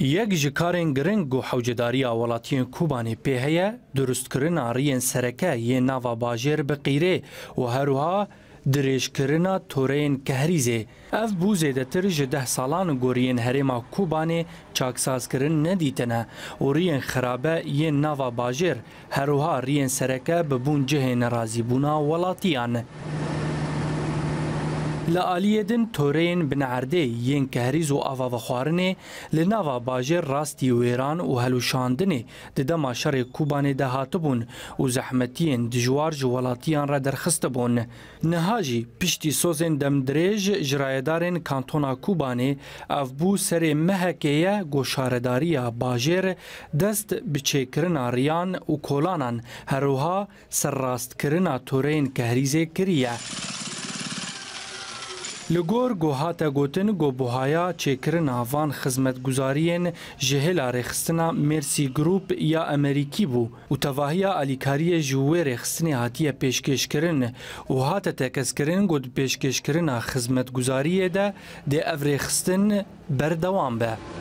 یەک ji karên giring û hewcedariya welatiyên Kubanê pê heye durustkirin ariyên sereke yê nava bajêr bi qîrê û herûha dirêjkirina toreyên kehrîzê. Ev bû zêdetir ji deh salan goriyên herêma Kubanê çaksazkirin nedîtine û riyên xirabe yên nava bajêr herûha riyên sereke bibûn cihê nerazîbûna welatiyan. لە ئالیەدن تۆرەیەن بنەعردێ یەن کە هەریز و ئاواوە خواردنێ لە ناوا باژێر ڕاستی وێران و هەلوشاندنێ ددەما شەڕێک کوبانێ داهاتبوون و زەحمەتیەن دژوار ji وڵاتیان ڕە دەرخستە بوون. نەهاژی پشتی سۆزێن دەمدرێژ ژرایەدارێن کانتۆنا کوبانێ ئەف بوو سەرێ مەهەکەیە گۆشارەداریە باژێر دەست بچێکردنا ڕیان و کۆلانان هەروها سەرڕاستکردنا تۆرەین کە هەریزێ کریە. لګور ګوهاته ګوتن ګوبوهایا چیکرن هاوان خدمتګزارین جهل رخصتنا مرسی ګروپ یا امریکي بو او تواهیا الیکاری جوې رخصتنی هاتیه پیشکش کرن او هاته تکس کرن ګود پیشکش کرن خدمتګزاری ده د اورخستن بر دوام به